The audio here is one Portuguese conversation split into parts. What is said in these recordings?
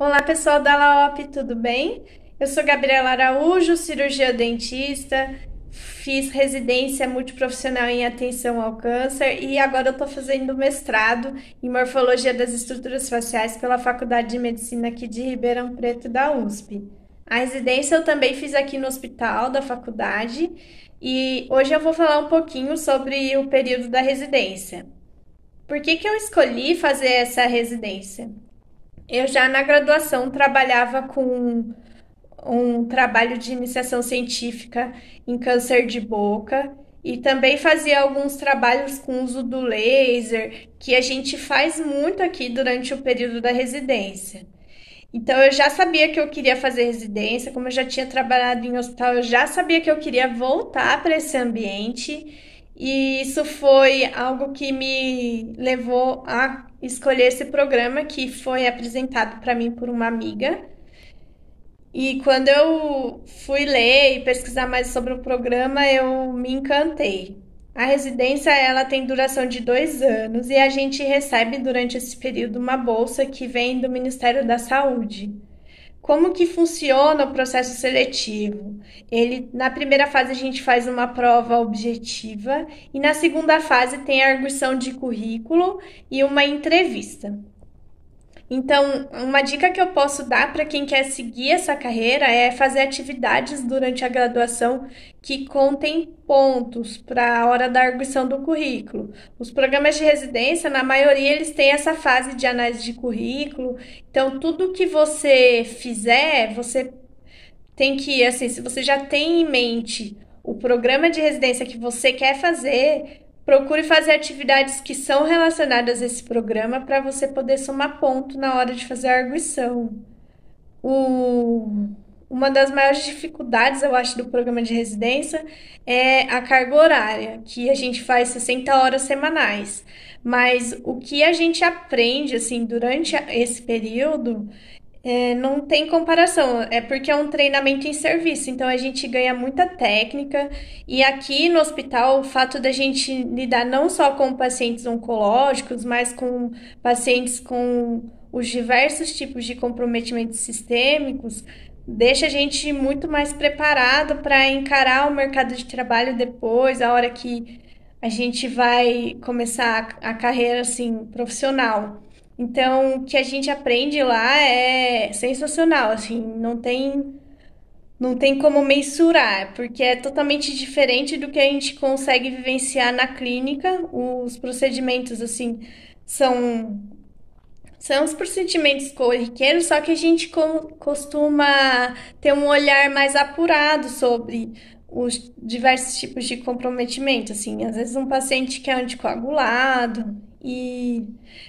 Olá, pessoal da Laop, tudo bem? Eu sou Gabriela Araújo, cirurgia dentista, fiz residência multiprofissional em atenção ao câncer e agora eu estou fazendo mestrado em morfologia das estruturas faciais pela Faculdade de Medicina aqui de Ribeirão Preto da USP. A residência eu também fiz aqui no hospital da faculdade e hoje eu vou falar um pouquinho sobre o período da residência. Por que, que eu escolhi fazer essa residência? Eu já na graduação trabalhava com um trabalho de iniciação científica em câncer de boca e também fazia alguns trabalhos com uso do laser, que a gente faz muito aqui durante o período da residência. Então eu já sabia que eu queria fazer residência, como eu já tinha trabalhado em hospital, eu já sabia que eu queria voltar para esse ambiente. E isso foi algo que me levou a escolher esse programa que foi apresentado para mim por uma amiga. E quando eu fui ler e pesquisar mais sobre o programa, eu me encantei. A residência ela tem duração de dois anos e a gente recebe durante esse período uma bolsa que vem do Ministério da Saúde. Como que funciona o processo seletivo? Ele, na primeira fase a gente faz uma prova objetiva e na segunda fase tem a arguição de currículo e uma entrevista. Então, uma dica que eu posso dar para quem quer seguir essa carreira é fazer atividades durante a graduação que contem pontos para a hora da arguição do currículo. Os programas de residência, na maioria, eles têm essa fase de análise de currículo. Então, tudo que você fizer, você tem que, assim, se você já tem em mente o programa de residência que você quer fazer, Procure fazer atividades que são relacionadas a esse programa para você poder somar ponto na hora de fazer a arguição. O... Uma das maiores dificuldades, eu acho, do programa de residência é a carga horária, que a gente faz 60 horas semanais. Mas o que a gente aprende, assim, durante esse período é, não tem comparação, é porque é um treinamento em serviço, então a gente ganha muita técnica. E aqui no hospital, o fato da gente lidar não só com pacientes oncológicos, mas com pacientes com os diversos tipos de comprometimentos sistêmicos, deixa a gente muito mais preparado para encarar o mercado de trabalho depois, a hora que a gente vai começar a carreira assim profissional. Então, o que a gente aprende lá é sensacional, assim, não tem não tem como mensurar, porque é totalmente diferente do que a gente consegue vivenciar na clínica. Os procedimentos assim são são os procedimentos corriqueiros, só que a gente costuma ter um olhar mais apurado sobre os diversos tipos de comprometimento, assim, às vezes um paciente que é anticoagulado, e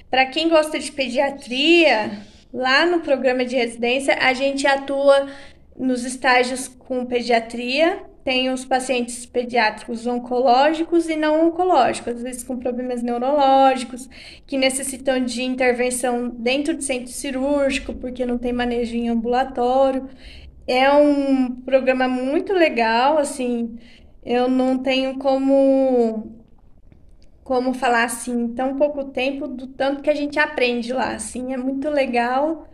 para quem gosta de pediatria, lá no programa de residência a gente atua nos estágios com pediatria, tem os pacientes pediátricos oncológicos e não oncológicos, às vezes com problemas neurológicos, que necessitam de intervenção dentro de centro cirúrgico, porque não tem manejo em ambulatório. É um programa muito legal, assim, eu não tenho como como falar assim, em tão pouco tempo, do tanto que a gente aprende lá, assim, é muito legal.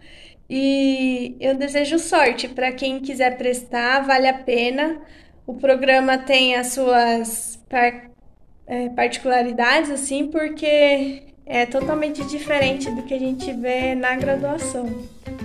E eu desejo sorte para quem quiser prestar, vale a pena. O programa tem as suas par é, particularidades, assim, porque é totalmente diferente do que a gente vê na graduação.